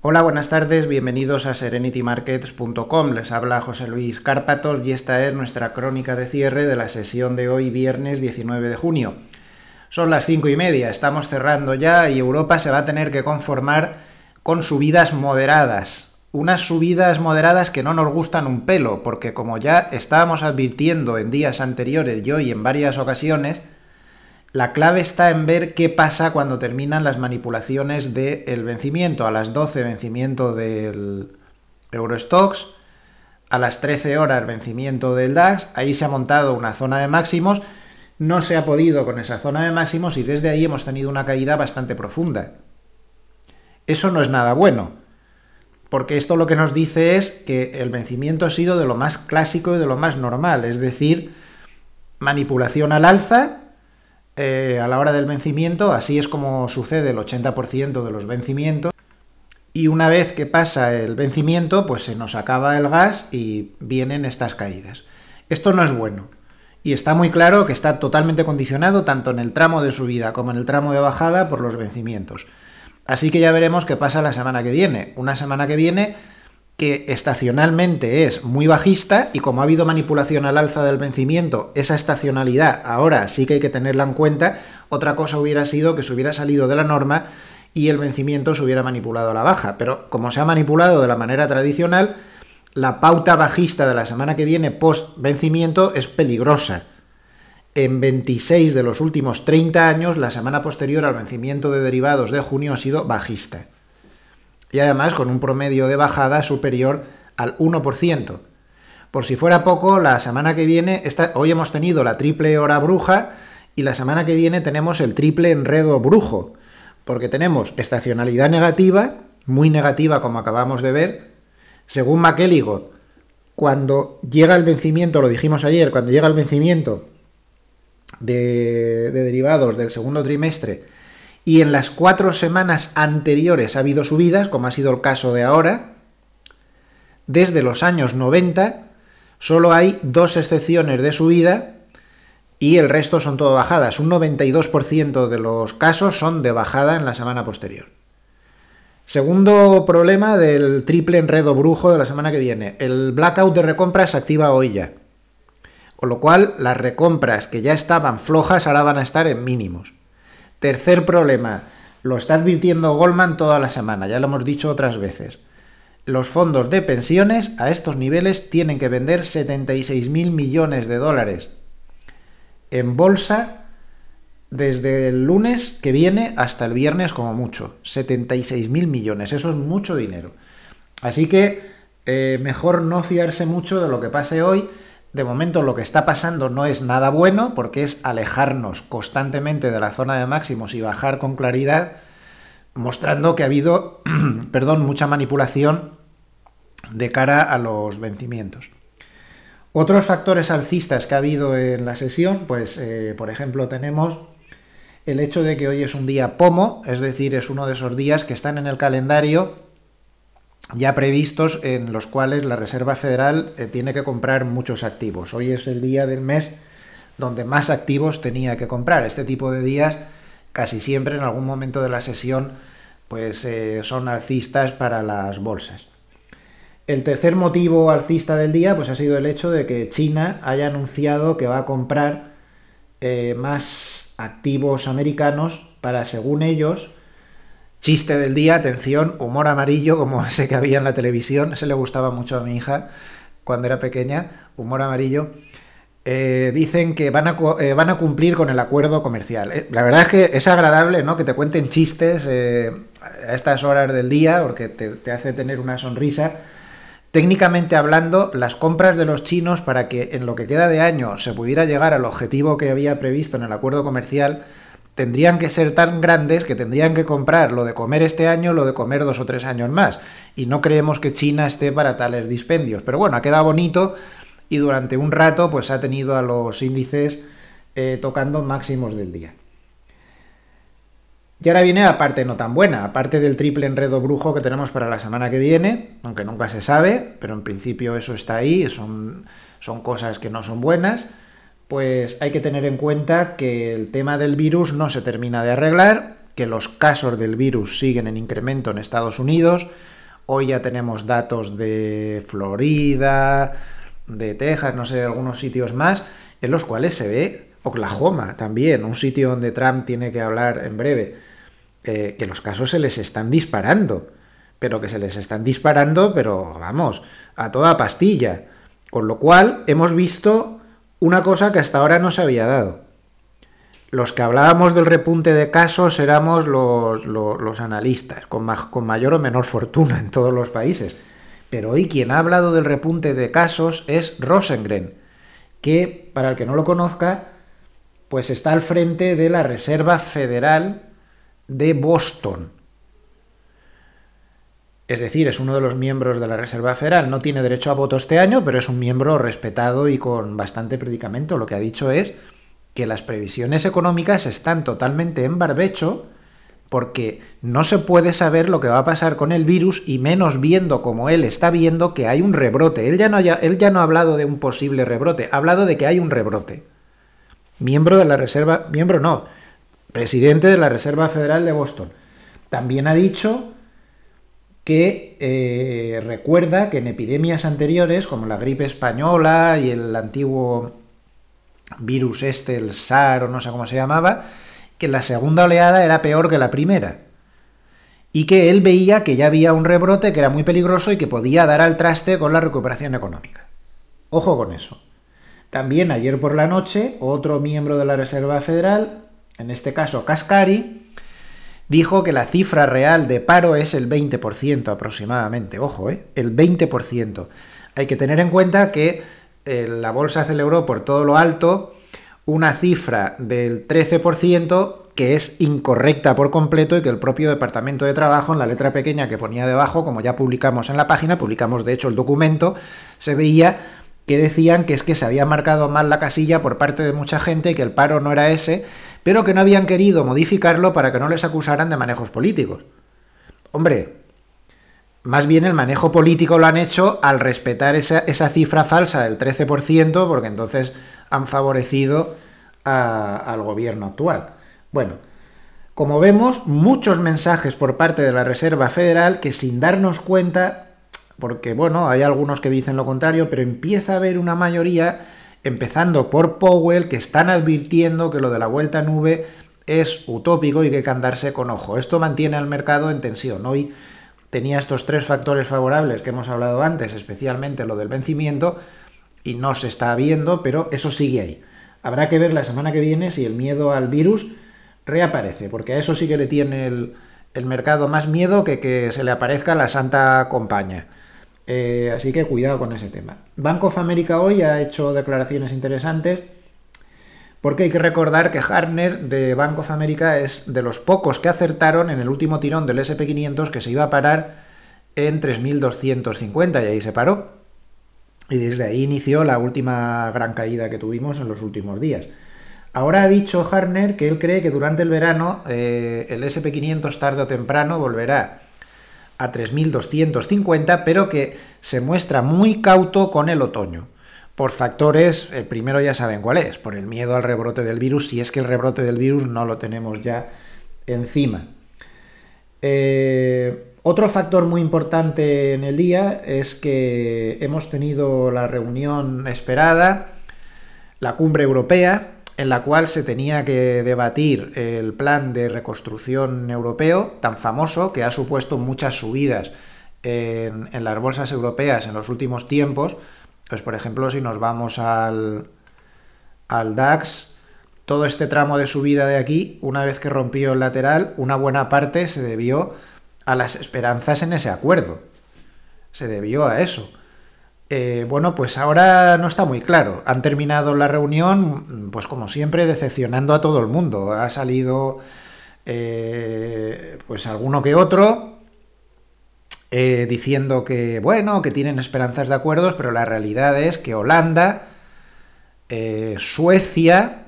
Hola, buenas tardes, bienvenidos a serenitymarkets.com. Les habla José Luis Cárpatos y esta es nuestra crónica de cierre de la sesión de hoy, viernes 19 de junio. Son las cinco y media, estamos cerrando ya y Europa se va a tener que conformar con subidas moderadas. Unas subidas moderadas que no nos gustan un pelo, porque como ya estábamos advirtiendo en días anteriores yo y en varias ocasiones, la clave está en ver qué pasa cuando terminan las manipulaciones del vencimiento. A las 12 vencimiento del Eurostox, a las 13 horas vencimiento del DAX, ahí se ha montado una zona de máximos, no se ha podido con esa zona de máximos y desde ahí hemos tenido una caída bastante profunda. Eso no es nada bueno, porque esto lo que nos dice es que el vencimiento ha sido de lo más clásico y de lo más normal, es decir, manipulación al alza eh, a la hora del vencimiento, así es como sucede el 80% de los vencimientos. Y una vez que pasa el vencimiento, pues se nos acaba el gas y vienen estas caídas. Esto no es bueno. Y está muy claro que está totalmente condicionado tanto en el tramo de subida como en el tramo de bajada por los vencimientos. Así que ya veremos qué pasa la semana que viene. Una semana que viene que estacionalmente es muy bajista y como ha habido manipulación al alza del vencimiento, esa estacionalidad ahora sí que hay que tenerla en cuenta. Otra cosa hubiera sido que se hubiera salido de la norma y el vencimiento se hubiera manipulado a la baja. Pero como se ha manipulado de la manera tradicional, la pauta bajista de la semana que viene post vencimiento es peligrosa. En 26 de los últimos 30 años, la semana posterior al vencimiento de derivados de junio ha sido bajista y además con un promedio de bajada superior al 1%. Por si fuera poco, la semana que viene, hoy hemos tenido la triple hora bruja y la semana que viene tenemos el triple enredo brujo, porque tenemos estacionalidad negativa, muy negativa como acabamos de ver, según McEligo, cuando llega el vencimiento, lo dijimos ayer, cuando llega el vencimiento de derivados del segundo trimestre, y en las cuatro semanas anteriores ha habido subidas, como ha sido el caso de ahora, desde los años 90 solo hay dos excepciones de subida y el resto son todo bajadas. Un 92% de los casos son de bajada en la semana posterior. Segundo problema del triple enredo brujo de la semana que viene. El blackout de recompras se activa hoy ya. Con lo cual, las recompras que ya estaban flojas ahora van a estar en mínimos. Tercer problema, lo está advirtiendo Goldman toda la semana, ya lo hemos dicho otras veces. Los fondos de pensiones a estos niveles tienen que vender 76.000 millones de dólares en bolsa desde el lunes que viene hasta el viernes como mucho. 76.000 millones, eso es mucho dinero. Así que eh, mejor no fiarse mucho de lo que pase hoy de momento lo que está pasando no es nada bueno porque es alejarnos constantemente de la zona de máximos y bajar con claridad, mostrando que ha habido, perdón, mucha manipulación de cara a los vencimientos. Otros factores alcistas que ha habido en la sesión, pues eh, por ejemplo tenemos el hecho de que hoy es un día pomo, es decir, es uno de esos días que están en el calendario ya previstos en los cuales la Reserva Federal eh, tiene que comprar muchos activos. Hoy es el día del mes donde más activos tenía que comprar. Este tipo de días casi siempre en algún momento de la sesión pues eh, son alcistas para las bolsas. El tercer motivo alcista del día pues ha sido el hecho de que China haya anunciado que va a comprar eh, más activos americanos para según ellos Chiste del día, atención, humor amarillo, como sé que había en la televisión, se le gustaba mucho a mi hija cuando era pequeña, humor amarillo. Eh, dicen que eh, van a, cumplir con el acuerdo comercial. Eh, la verdad es que es agradable ¿no? que te cuenten chistes a estas horas del día porque te, hace tener una sonrisa. Técnicamente hablando, las compras de los chinos para que en lo que queda de año se pudiera llegar al objetivo que había previsto en el acuerdo comercial tendrían que ser tan grandes que tendrían que comprar lo de comer este año, lo de comer dos o tres años más. Y no creemos que China esté para tales dispendios. Pero bueno, ha quedado bonito y durante un rato pues ha tenido a los índices eh, tocando máximos del día. Y ahora viene la parte no tan buena, aparte del triple enredo brujo que tenemos para la semana que viene, aunque nunca se sabe, pero en principio eso está ahí, son, son cosas que no son buenas pues hay que tener en cuenta que el tema del virus no se termina de arreglar, que los casos del virus siguen en incremento en Estados Unidos. Hoy ya tenemos datos de Florida, de Texas, no sé, de algunos sitios más, en los cuales se ve Oklahoma también, un sitio donde Trump tiene que hablar en breve, eh, que los casos se les están disparando, pero que se les están disparando, pero vamos, a toda pastilla. Con lo cual hemos visto una cosa que hasta ahora no se había dado. Los que hablábamos del repunte de casos éramos los, analistas, con, con mayor o menor fortuna en todos los países. Pero hoy quien ha hablado del repunte de casos es Rosengren, que, para el que no lo conozca, pues está al frente de la Reserva Federal de Boston es decir, es uno de los miembros de la Reserva Federal, no tiene derecho a voto este año, pero es un miembro respetado y con bastante predicamento. Lo que ha dicho es que las previsiones económicas están totalmente en barbecho porque no se puede saber lo que va a pasar con el virus y menos viendo como él está viendo que hay un rebrote. Él ya no, él ya no ha hablado de un posible rebrote, ha hablado de que hay un rebrote. Miembro de la Reserva, miembro no, presidente de la Reserva Federal de Boston. También ha dicho que eh, recuerda que en epidemias anteriores, como la gripe española y el antiguo virus este, el SARS, o no sé cómo se llamaba, que la segunda oleada era peor que la primera. Y que él veía que ya había un rebrote que era muy peligroso y que podía dar al traste con la recuperación económica. Ojo con eso. También ayer por la noche, otro miembro de la Reserva Federal, en este caso Cascari, dijo que la cifra real de paro es el 20% aproximadamente. Ojo, ¿eh? el 20%. Hay que tener en cuenta que eh, la bolsa celebró por todo lo alto una cifra del 13% que es incorrecta por completo y que el propio Departamento de Trabajo, en la letra pequeña que ponía debajo, como ya publicamos en la página, publicamos de hecho el documento, se veía que decían que es que se había marcado mal la casilla por parte de mucha gente, y que el paro no era ese, pero que no habían querido modificarlo para que no les acusaran de manejos políticos. Hombre, más bien el manejo político lo han hecho al respetar esa, cifra falsa del 13%, porque entonces han favorecido al gobierno actual. Bueno, como vemos, muchos mensajes por parte de la Reserva Federal que sin darnos cuenta porque bueno, hay algunos que dicen lo contrario, pero empieza a haber una mayoría, empezando por Powell, que están advirtiendo que lo de la vuelta a nube es utópico y que hay que andarse con ojo. Esto mantiene al mercado en tensión. Hoy tenía estos tres factores favorables que hemos hablado antes, especialmente lo del vencimiento, y no se está viendo, pero eso sigue ahí. Habrá que ver la semana que viene si el miedo al virus reaparece, porque a eso sí que le tiene el, el mercado más miedo que que se le aparezca la santa compañía. Eh, así que cuidado con ese tema. Bank of America hoy ha hecho declaraciones interesantes porque hay que recordar que Harner de Bank of America es de los pocos que acertaron en el último tirón del SP500 que se iba a parar en 3.250 y ahí se paró. Y desde ahí inició la última gran caída que tuvimos en los últimos días. Ahora ha dicho Harner que él cree que durante el verano eh, el SP500 tarde o temprano volverá a 3.250, pero que se muestra muy cauto con el otoño. Por factores, el eh, primero ya saben cuál es, por el miedo al rebrote del virus, si es que el rebrote del virus no lo tenemos ya encima. Eh, otro factor muy importante en el día es que hemos tenido la reunión esperada, la cumbre europea, en la cual se tenía que debatir el plan de reconstrucción europeo tan famoso que ha supuesto muchas subidas en, las bolsas europeas en los últimos tiempos. Pues por ejemplo, si nos vamos al, al DAX, todo este tramo de subida de aquí, una vez que rompió el lateral, una buena parte se debió a las esperanzas en ese acuerdo. Se debió a eso. Eh, bueno, pues ahora no está muy claro. Han terminado la reunión, pues como siempre, decepcionando a todo el mundo. Ha salido eh, pues alguno que otro eh, diciendo que, bueno, que tienen esperanzas de acuerdos, pero la realidad es que Holanda, Suecia,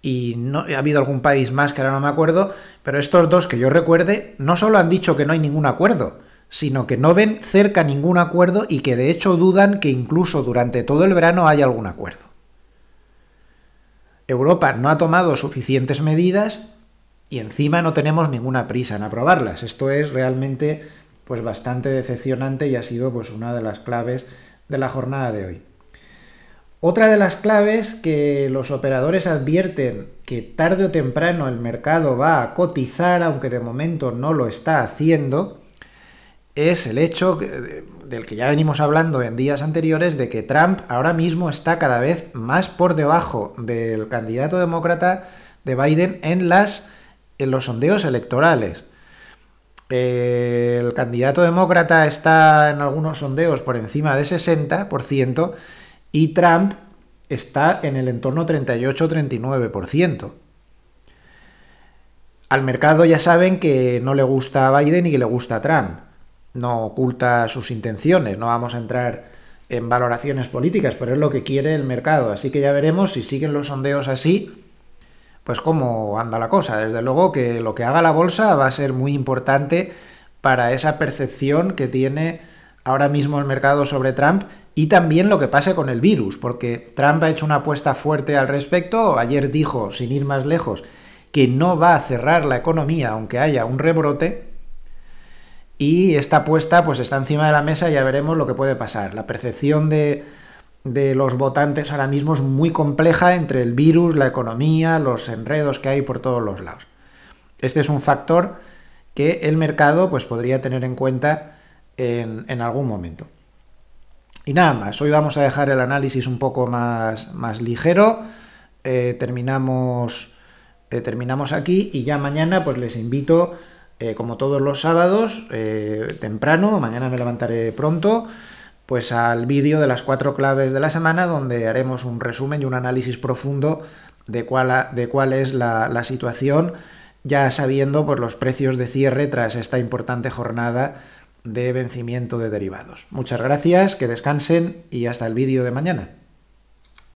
y no, ha habido algún país más que ahora no me acuerdo, pero estos dos que yo recuerde, no solo han dicho que no hay ningún acuerdo, sino que no ven cerca ningún acuerdo y que de hecho dudan que incluso durante todo el verano haya algún acuerdo. Europa no ha tomado suficientes medidas y encima no tenemos ninguna prisa en aprobarlas. Esto es realmente pues bastante decepcionante y ha sido pues una de las claves de la jornada de hoy. Otra de las claves que los operadores advierten que tarde o temprano el mercado va a cotizar, aunque de momento no lo está haciendo, es el hecho del que ya venimos hablando en días anteriores de que Trump ahora mismo está cada vez más por debajo del candidato demócrata de Biden en, las, en los sondeos electorales. el candidato demócrata está en algunos sondeos por encima de 60% y Trump está en el entorno 38-39%. Al mercado ya saben que no le gusta a Biden y que le gusta a Trump no oculta sus intenciones, no vamos a entrar en valoraciones políticas, pero es lo que quiere el mercado, así que ya veremos si siguen los sondeos así, pues cómo anda la cosa. Desde luego que lo que haga la bolsa va a ser muy importante para esa percepción que tiene ahora mismo el mercado sobre Trump y también lo que pase con el virus, porque Trump ha hecho una apuesta fuerte al respecto, ayer dijo, sin ir más lejos, que no va a cerrar la economía aunque haya un rebrote, y esta apuesta pues está encima de la mesa, ya veremos lo que puede pasar. La percepción de, los votantes ahora mismo es muy compleja entre el virus, la economía, los enredos que hay por todos los lados. Este es un factor que el mercado pues, podría tener en cuenta en, algún momento. Y nada más, hoy vamos a dejar el análisis un poco más, ligero. Eh, terminamos, eh, terminamos aquí y ya mañana pues les invito eh, como todos los sábados, eh, temprano, mañana me levantaré pronto, pues al vídeo de las cuatro claves de la semana, donde haremos un resumen y un análisis profundo de cuál, de cuál es la, situación, ya sabiendo por pues, los precios de cierre tras esta importante jornada de vencimiento de derivados. Muchas gracias, que descansen y hasta el vídeo de mañana.